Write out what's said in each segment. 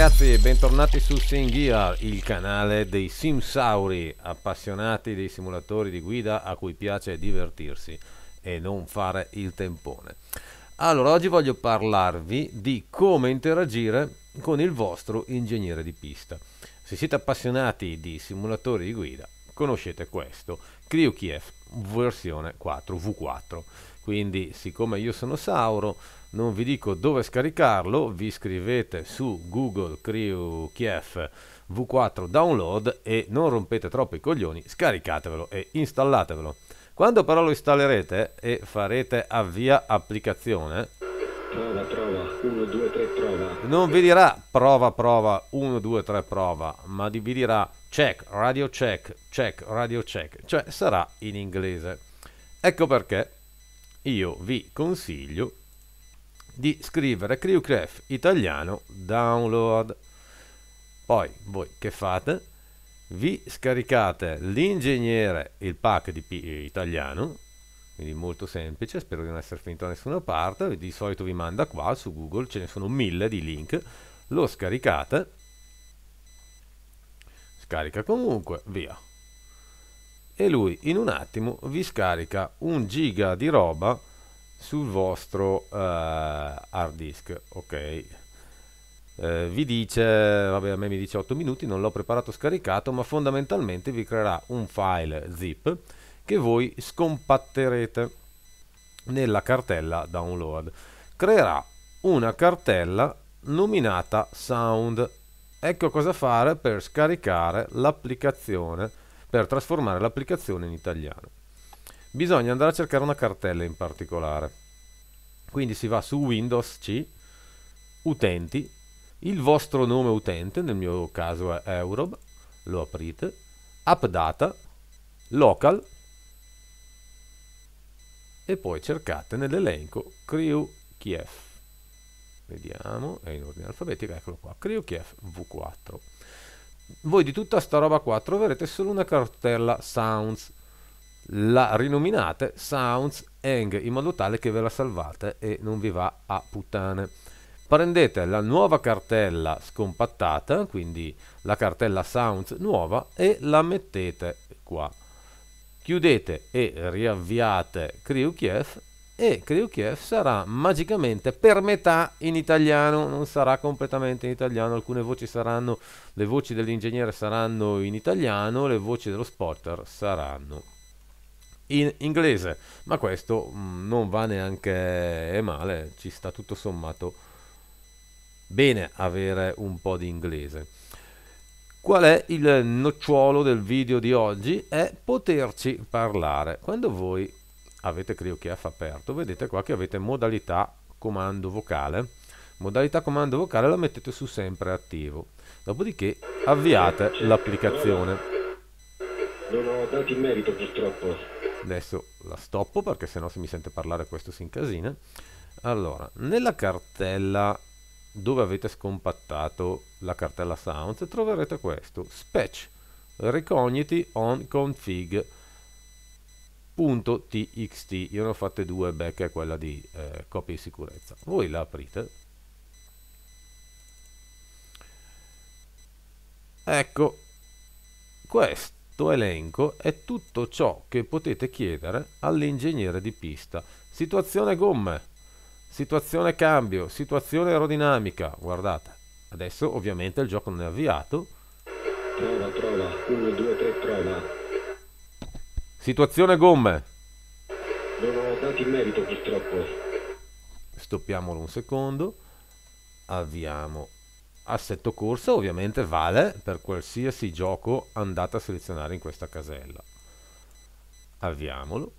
ragazzi, bentornati su Singear, il canale dei Simsauri, appassionati dei simulatori di guida a cui piace divertirsi e non fare il tempone. Allora, oggi voglio parlarvi di come interagire con il vostro ingegnere di pista. Se siete appassionati di simulatori di guida, conoscete questo, CrewKF versione 4 V4 quindi siccome io sono Sauro non vi dico dove scaricarlo, vi scrivete su Google Crew Kiev V4 Download e non rompete troppo i coglioni, scaricatevelo e installatevelo. Quando però lo installerete e farete avvia applicazione, prova, prova, 1, 2, 3, prova. non vi dirà prova, prova, 1, 2, 3, prova, ma vi dirà check, radio check, check, radio check, cioè sarà in inglese. Ecco perché io vi consiglio di scrivere CrewCraft italiano download. Poi voi che fate? Vi scaricate l'ingegnere, il pack di P eh, italiano, quindi molto semplice, spero di non essere finito da nessuna parte, di solito vi manda qua su Google, ce ne sono mille di link, lo scaricate, scarica comunque, via, e lui in un attimo vi scarica un giga di roba sul vostro uh, hard disk ok eh, vi dice vabbè a me mi dice 8 minuti non l'ho preparato scaricato ma fondamentalmente vi creerà un file zip che voi scompatterete nella cartella download creerà una cartella nominata sound ecco cosa fare per scaricare l'applicazione per trasformare l'applicazione in italiano. Bisogna andare a cercare una cartella in particolare. Quindi si va su Windows C, Utenti, il vostro nome utente, nel mio caso è Eurob, lo aprite, AppData, Local e poi cercate nell'elenco Crew Kiev. Vediamo, è in ordine alfabetico, eccolo qua, Crew Kiev V4 voi di tutta sta roba qua troverete solo una cartella Sounds. La rinominate Sounds Hang in modo tale che ve la salvate e non vi va a puttane. Prendete la nuova cartella scompattata, quindi la cartella Sounds nuova, e la mettete qua. Chiudete e riavviate CrewKF e credo Kiev sarà magicamente per metà in italiano, non sarà completamente in italiano, alcune voci saranno, le voci dell'ingegnere saranno in italiano, le voci dello spotter saranno in inglese, ma questo mm, non va neanche male, ci sta tutto sommato bene avere un po' di inglese. Qual è il nocciolo del video di oggi? È poterci parlare. Quando voi avete CryoKF aperto, vedete qua che avete modalità comando vocale. Modalità comando vocale la mettete su sempre attivo. Dopodiché avviate l'applicazione. Non ho dato il merito purtroppo. Adesso la stoppo perché sennò se mi sente parlare questo si incasina. Allora, nella cartella dove avete scompattato la cartella sounds troverete questo. Spatch, Recognity on config .txt, io ne ho fatte due, back è quella di eh, copia di sicurezza. Voi la aprite. Ecco, questo elenco è tutto ciò che potete chiedere all'ingegnere di pista. Situazione gomme, situazione cambio, situazione aerodinamica. Guardate, adesso ovviamente il gioco non è avviato. Prova, prova, 1, 2, 3, prova. Situazione gomme. Non ho dati in merito purtroppo. Stoppiamolo un secondo. Avviamo assetto corsa ovviamente vale per qualsiasi gioco andate a selezionare in questa casella avviamolo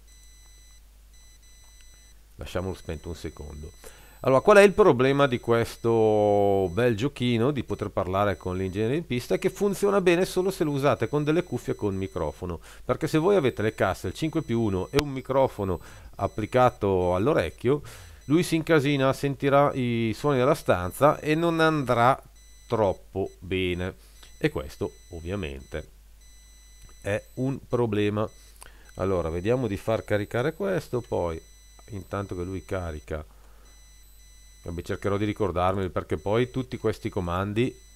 lasciamolo spento un secondo allora, qual è il problema di questo bel giochino di poter parlare con l'ingegnere in pista? È che funziona bene solo se lo usate con delle cuffie con microfono, perché se voi avete le casse il 5 più 1 e un microfono applicato all'orecchio, lui si incasina, sentirà i suoni della stanza e non andrà troppo bene. E questo ovviamente è un problema. Allora, vediamo di far caricare questo, poi intanto che lui carica Vabbè, cercherò di ricordarmeli perché poi tutti questi comandi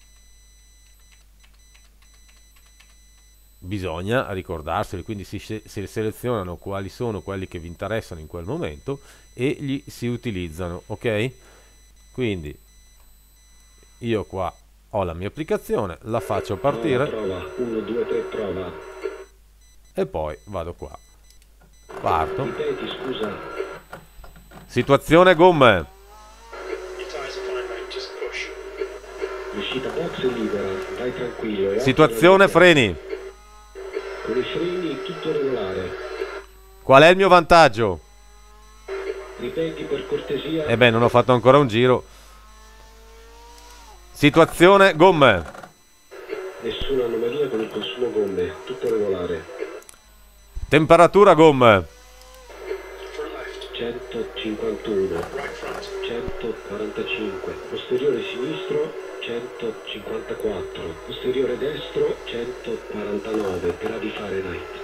bisogna ricordarseli, quindi si, si, selezionano quali sono quelli che vi interessano in quel momento e li si utilizzano, ok? Quindi io qua ho la mia applicazione, la faccio partire uno, due, tre, prova. e poi vado qua, parto. Ripeti, Situazione gomme! L'uscita box è libera, vai tranquillo. Eh. Situazione freni. Con i freni tutto regolare. Qual è il mio vantaggio? Ripeti per cortesia. E eh beh, non ho fatto ancora un giro. Situazione gomme. Nessuna anomalia con il consumo gomme, tutto regolare. Temperatura gomme. 151, 145, posteriore sinistro 154, posteriore destro 149 gradi Fahrenheit.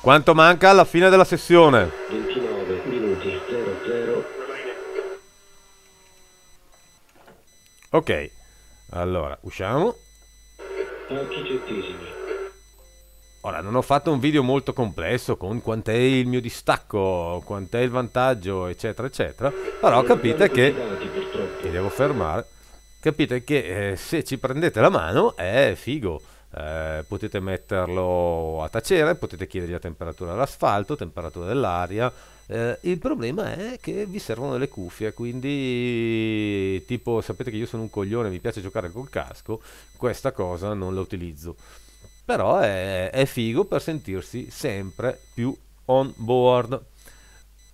Quanto manca alla fine della sessione? 29 minuti 00. Ok, allora usciamo. Ora, non ho fatto un video molto complesso con quant'è il mio distacco, quant'è il vantaggio, eccetera, eccetera. Però capite che mi devo fermare capite che eh, se ci prendete la mano è figo. Eh, potete metterlo a tacere, potete chiedergli la temperatura dell'asfalto, temperatura dell'aria. Eh, il problema è che vi servono delle cuffie, quindi tipo sapete che io sono un coglione, mi piace giocare col casco, questa cosa non la utilizzo. Però è, è figo per sentirsi sempre più on board.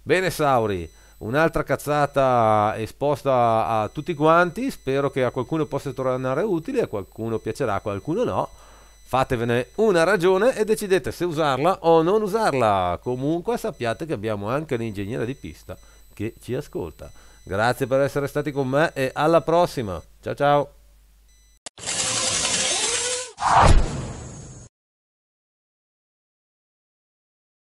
Bene Sauri, un'altra cazzata esposta a tutti quanti, spero che a qualcuno possa tornare utile, a qualcuno piacerà, a qualcuno no. Fatevene una ragione e decidete se usarla o non usarla. Comunque sappiate che abbiamo anche l'ingegnere di pista che ci ascolta. Grazie per essere stati con me e alla prossima. Ciao ciao.